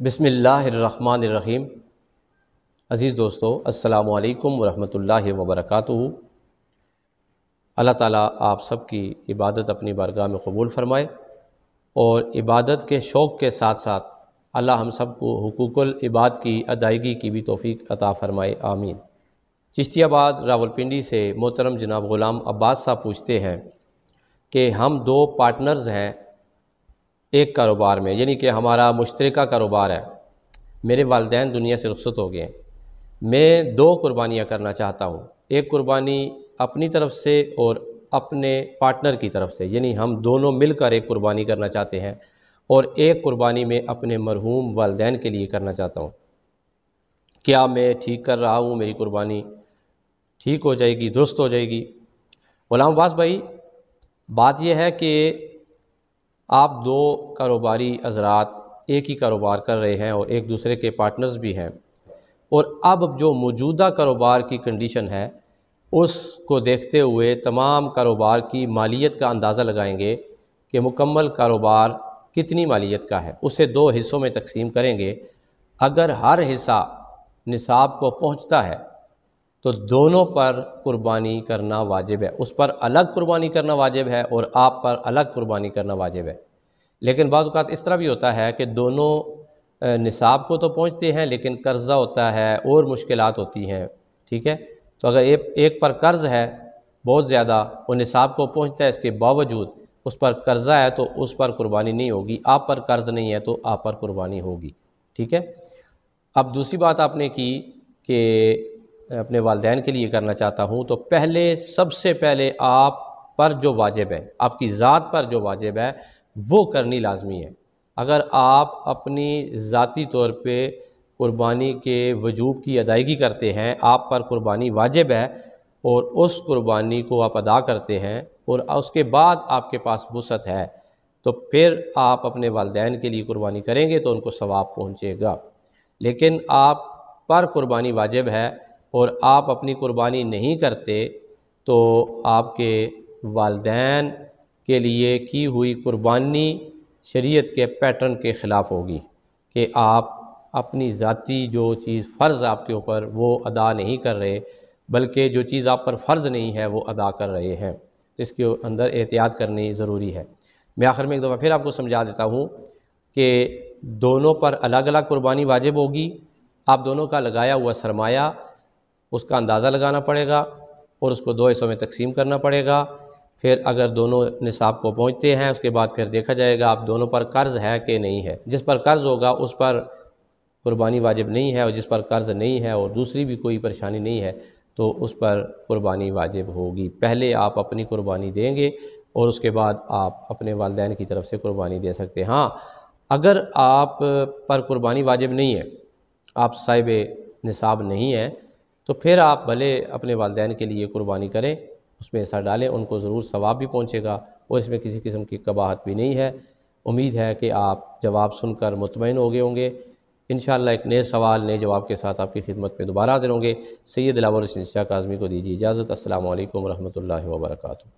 बसमीम अज़ीज़ दोस्तों अस्सलाम वरहमतुल्लाहि वबरकातुहू अल्लाह ताला आप सब की इबादत अपनी बारगाह में कबूल फ़रमाए और इबादत के शौक़ के साथ साथ अल्लाह हम सब को हकूक़ल इबाद की अदायगी की भी तोफ़ी अता फ़रमाए आमीन चिश्तियाबाद रावलपिंडी से मोहतरम जनाब ग़ुलाम अब्बास साहब पूछते हैं कि हम दो पार्टनर्स हैं एक कारोबार में यानी कि हमारा मुश्तरका कारोबार है मेरे वालदेन दुनिया से रुखसत हो गए मैं दो कुर्बानियाँ करना चाहता हूँ एक कुर्बानी अपनी तरफ से और अपने पार्टनर की तरफ से यानी हम दोनों मिलकर एक कुर्बानी करना चाहते हैं और एक कुर्बानी में अपने मरहूम वालदेन के लिए करना चाहता हूँ क्या मैं ठीक कर रहा हूँ मेरी कुर्बानी ठीक हो जाएगी दुरुस्त हो जाएगी गुलाम अब्बास भाई बात यह है कि आप दो कारोबारी हजरात एक ही कारोबार कर रहे हैं और एक दूसरे के पार्टनर्स भी हैं और अब जो मौजूदा कारोबार की कंडीशन है उसको देखते हुए तमाम कारोबार की मालियत का अंदाज़ा लगाएंगे कि मुकम्मल कारोबार कितनी मालियत का है उसे दो हिस्सों में तकसीम करेंगे अगर हर हिस्सा निसाब को पहुंचता है तो दोनों पर कुर्बानी करना वाजिब है उस पर अलग कुर्बानी करना वाजिब है और आप पर अलग कुर्बानी करना वाजिब है लेकिन बाज़ात इस तरह भी होता है कि दोनों निसाब को तो पहुँचते हैं लेकिन कर्ज़ा होता है और मुश्किल होती हैं ठीक है तो अगर एक एक पर कर्ज़ है बहुत ज़्यादा वो निसाब को पहुँचता है इसके बावजूद उस पर कर्ज़ा है तो उस पर कुर्बानी नहीं होगी आप पर कर्ज़ नहीं है तो आप पर कुर्बानी होगी ठीक है अब दूसरी बात आपने की कि अपने वालदेन के लिए करना चाहता हूँ तो पहले सबसे पहले आप पर जो वाजिब है आपकी ज़ात पर जो वाजिब है वो करनी लाजमी है अगर आप अपनी ज़ाती तौर पे क़ुरबानी के वजूब की अदायगी करते हैं आप पर कुर्बानी वाजिब है और उस क़ुरबानी को आप अदा करते हैं और उसके बाद आपके पास वसत है तो फिर आप अपने वालदेन के लिए कुर्बानी करेंगे तो उनको सवाब पहुँचेगा लेकिन आप पर कुर्बानी वाजिब है और आप अपनी कुर्बानी नहीं करते तो आपके वालदेन के लिए की हुई कुर्बानी शरीयत के पैटर्न के ख़िलाफ़ होगी कि आप अपनी ज़ाती जो चीज़ फ़र्ज़ आपके ऊपर वो अदा नहीं कर रहे बल्कि जो चीज़ आप पर फ़र्ज़ नहीं है वो अदा कर रहे हैं इसके अंदर एहतियात करनी ज़रूरी है मैं आखिर में एक दफ़ा फिर आपको समझा देता हूँ कि दोनों पर अलग अलग कुर्बानी वाजिब होगी आप दोनों का लगाया हुआ सरमाया उसका अंदाज़ा लगाना पड़ेगा और उसको दो हिस्सों में तकसीम करना पड़ेगा फिर अगर दोनों निसाब को पहुँचते हैं उसके बाद फिर देखा जाएगा आप दोनों पर कर्ज़ है कि नहीं है जिस पर कर्ज़ होगा उस पर कुर्बानी वाजिब नहीं है और जिस पर कर्ज़ नहीं है और दूसरी भी कोई परेशानी नहीं है तो उस पर कुर्बानी वाजिब होगी पहले आप अपनी कुर्बानी देंगे और उसके बाद आप अपने वालदेन की तरफ से कुर्बानी दे सकते हैं हाँ अगर आप पर कुर्बानी वाजिब नहीं है आप साहिब निसाब नहीं हैं तो फिर आप भले अपने वालदेन के लिए कुर्बानी करें उसमें ऐसा डालें उनको ज़रूर सवाब भी पहुँचेगा और इसमें किसी किस्म की कबाहत भी नहीं है उम्मीद है कि आप जवाब सुनकर मुतमिन हो गए होंगे इन एक नए सवाल नए जवाब के साथ आपकी खिदमत में दोबारा हाजिर होंगे सैद लावर शाह काजमी को दीजिए इजाज़त असल वरहमल वर्का